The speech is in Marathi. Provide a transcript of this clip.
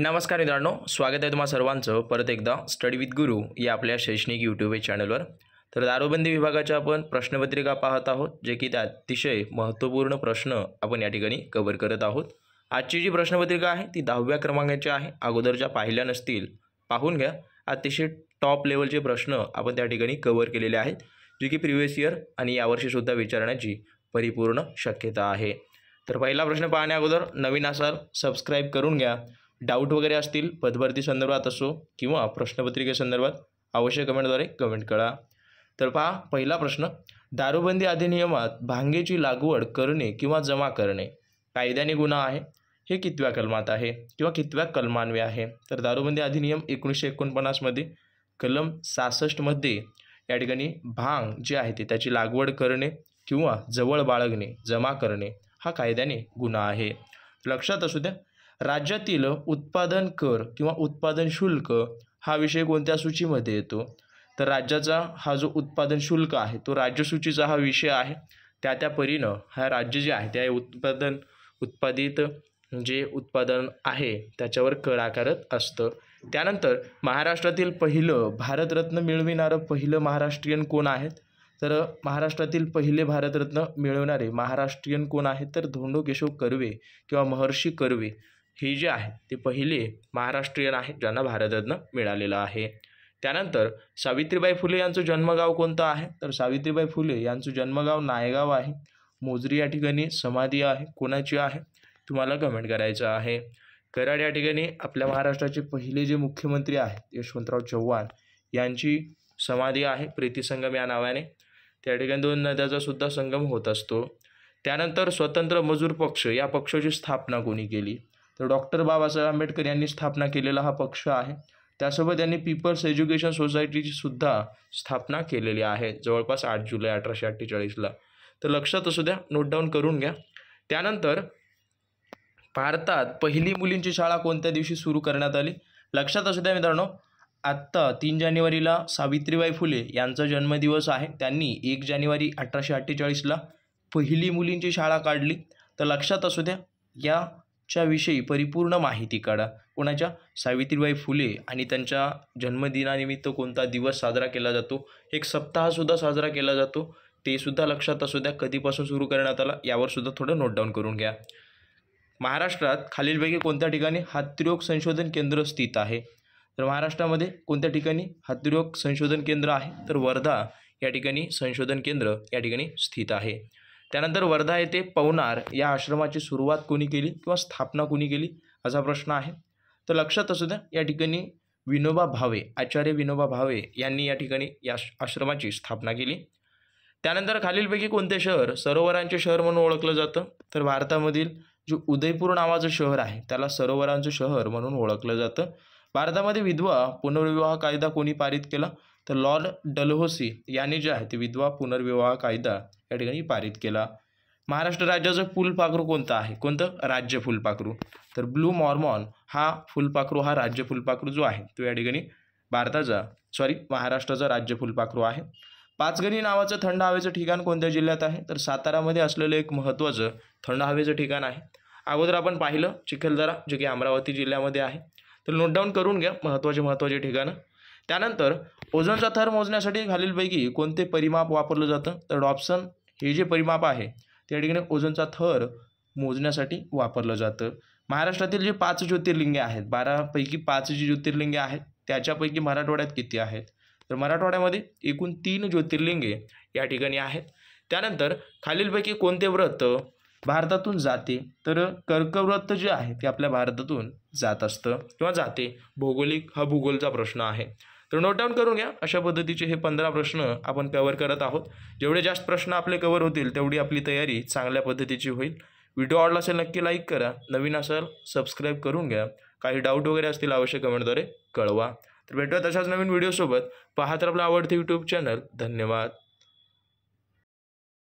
नमस्कार मित्रांनो स्वागत आहे तुम्हाला सर्वांचं परत एकदा स्टडी विथ गुरु या आपल्या शैक्षणिक यूट्यूब चॅनलवर तर दारूबंदी विभागाच्या आपण प्रश्नपत्रिका पाहत आहोत जे की त्या अतिशय महत्त्वपूर्ण प्रश्न आपण या ठिकाणी कवर करत आहोत आजची जी प्रश्नपत्रिका आहे ती दहाव्या क्रमांकाची आहे अगोदर ज्या पाहिल्या नसतील पाहून घ्या अतिशय टॉप लेवलचे प्रश्न आपण त्या ठिकाणी कवर केलेले आहेत जे की प्रिव्हियस इयर आणि यावर्षीसुद्धा विचारण्याची परिपूर्ण शक्यता आहे तर पहिला प्रश्न पाहण्या अगोदर नवीन असाल सबस्क्राईब करून घ्या डाऊट वगैरे असतील पदभरती संदर्भात असो किंवा संदर्भात आवश्यक कमेंटद्वारे कमेंट करा तर पहा पहिला प्रश्न दारूबंदी अधिनियमात भांगेची लागवड करणे किंवा जमा करणे कायद्याने गुन्हा आहे हे कितव्या कलमात आहे किंवा कितव्या कलमान्वे आहे तर दारूबंदी अधिनियम एकोणीसशे एकोणपन्नासमध्ये कलम सासष्टमध्ये या ठिकाणी भांग जे आहे ते त्याची लागवड करणे किंवा जवळ बाळगणे जमा करणे हा कायद्याने गुन्हा आहे लक्षात असू द्या राज्यातील उत्पादन कर किंवा उत्पादन शुल्क हा विषय कोणत्या सूचीमध्ये येतो तर राज्याचा हा जो उत्पादन शुल्क आहे तो राज्यसूचीचा हा विषय आहे त्या त्या परीनं हा राज्य जे आहे त्या उत्पादन उत्पादित जे उत्पादन आहे त्याच्यावर कर आकारत असतं त्यानंतर महाराष्ट्रातील पहिलं भारतरत्न मिळविणारं पहिलं महाराष्ट्रीयन कोण आहेत तर महाराष्ट्रातील पहिले भारतरत्न मिळवणारे महाराष्ट्रीयन कोण आहेत तर धोंडो केशव कर्वे किंवा महर्षी कर्वे ही जी आहे ती पहिली महाराष्ट्रीयन आहे ज्यांना भारतरत्न मिळालेलं आहे त्यानंतर सावित्रीबाई फुले यांचं जन्मगाव कोणतं आहे तर सावित्रीबाई फुले यांचं जन्मगाव नायगाव आहे मोजरी या ठिकाणी समाधी आहे कोणाची आहे तुम्हाला कमेंट करायचं आहे कराड या ठिकाणी आपल्या महाराष्ट्राचे पहिले जे मुख्यमंत्री आहेत यशवंतराव चव्हाण यांची समाधी आहे प्रीतीसंगम या नावाने त्या ठिकाणी दोन नद्याचा सुद्धा संगम होत असतो त्यानंतर स्वतंत्र मजूर पक्ष या पक्षाची स्थापना कोणी केली तर डॉक्टर बाबासाहेब आंबेडकर यांनी स्थापना केलेला हा पक्ष आहे त्यासोबत यांनी पीपल्स एज्युकेशन सोसायटीची सुद्धा स्थापना केलेली आहे जवळपास आठ जुलै अठराशे अठ्ठेचाळीसला तर लक्षात असू द्या नोट डाऊन करून घ्या त्यानंतर भारतात पहिली मुलींची शाळा कोणत्या दिवशी सुरू करण्यात आली लक्षात असू द्या मित्रांनो आत्ता तीन जानेवारीला सावित्रीबाई फुले यांचा जन्मदिवस आहे त्यांनी एक जानेवारी अठराशे अठ्ठेचाळीसला पहिली मुलींची शाळा काढली तर लक्षात असू द्या या च्या विषयी परिपूर्ण माहिती काढा कोणाच्या सावित्रीबाई फुले आणि त्यांच्या जन्मदिनानिमित्त कोणता दिवस साजरा केला जातो एक सप्ताहसुद्धा साजरा केला जातो ते सुद्धा लक्षात असू द्या कधीपासून सुरू करण्यात आला यावर सुद्धा थोडं नोट डाऊन करून घ्या महाराष्ट्रात खालीलपैकी कोणत्या ठिकाणी हातरोग संशोधन केंद्र स्थित आहे तर महाराष्ट्रामध्ये कोणत्या ठिकाणी हातरोग संशोधन केंद्र आहे तर वर्धा या ठिकाणी संशोधन केंद्र या ठिकाणी स्थित आहे त्यानंतर वर्धा येथे पवनार या आश्रमाची सुरुवात कोणी केली किंवा स्थापना कोणी केली असा प्रश्न आहे तर लक्षात असू द्या या ठिकाणी विनोबा भावे आचार्य विनोबा भावे यांनी या ठिकाणी या आश्रमाची स्थापना केली त्यानंतर खालीलपैकी कोणते शहर सरोवरांचे शहर म्हणून ओळखलं जातं तर भारतामधील जे उदयपूर नावाचं शहर आहे त्याला सरोवरांचं शहर म्हणून ओळखलं जातं भारतामध्ये विधवा पुनर्विवाह कायदा कोणी पारित केला तर लॉर्ड डलहोसी यांनी जे आहे ते विधवा पुनर्विवाह कायदा या ठिकाणी पारित केला महाराष्ट्र राज्याचं फुलपाखरू कोणतं आहे कोणतं राज्य फुलपाखरू तर ब्लू मॉर्मॉन हा फुलपाखरू हा राज्य फुलपाखरू जो आहे तो या ठिकाणी भारताचा सॉरी महाराष्ट्राचा राज्य फुलपाखरू आहे पाचगणी नावाचं थंड हवेचं ठिकाण कोणत्या जिल्ह्यात आहे तर सातारामध्ये असलेलं एक महत्त्वाचं थंड हवेचं ठिकाण आहे अगोदर आपण पाहिलं चिखलदरा जे की अमरावती जिल्ह्यामध्ये आहे तर नोट डाऊन करून घ्या महत्त्वाचे महत्त्वाचे ठिकाणं त्यानंतर ओझोनचा थर मोजण्यासाठी खालीलपैकी कोणते परिमाप वापरलं जातं तर ऑप्शन हे जे परिमाप आहे त्या ठिकाणी ओझोनचा थर मोजण्यासाठी वापरलं जातं महाराष्ट्रातील जे पाच ज्योतिर्लिंगे आहेत बारापैकी पाच जी ज्योतिर्लिंगे आहेत त्याच्यापैकी मराठवाड्यात किती आहेत तर मराठवाड्यामध्ये एकूण तीन ज्योतिर्लिंगे या ठिकाणी आहेत त्यानंतर खालीलपैकी कोणते व्रत भारतातून जाते तर कर्कव्रत जे आहे ते आपल्या भारतातून जात असतं किंवा जाते भौगोलिक हा भूगोलचा प्रश्न आहे तर नोट डाऊन करून घ्या अशा पद्धतीचे हे पंधरा प्रश्न आपण कवर करत आहोत जेवढे जास्त प्रश्न आपले कवर होतील तेवढी आपली तयारी चांगल्या पद्धतीची होईल व्हिडिओ आवडला असेल नक्की लाईक करा नवीन असाल सबस्क्राईब करून घ्या काही डाऊट वगैरे असतील आवश्यक कमेंटद्वारे कळवा तर भेटूया तशाच नवीन व्हिडिओसोबत पाहत आपलं आवडते यूट्यूब चॅनल धन्यवाद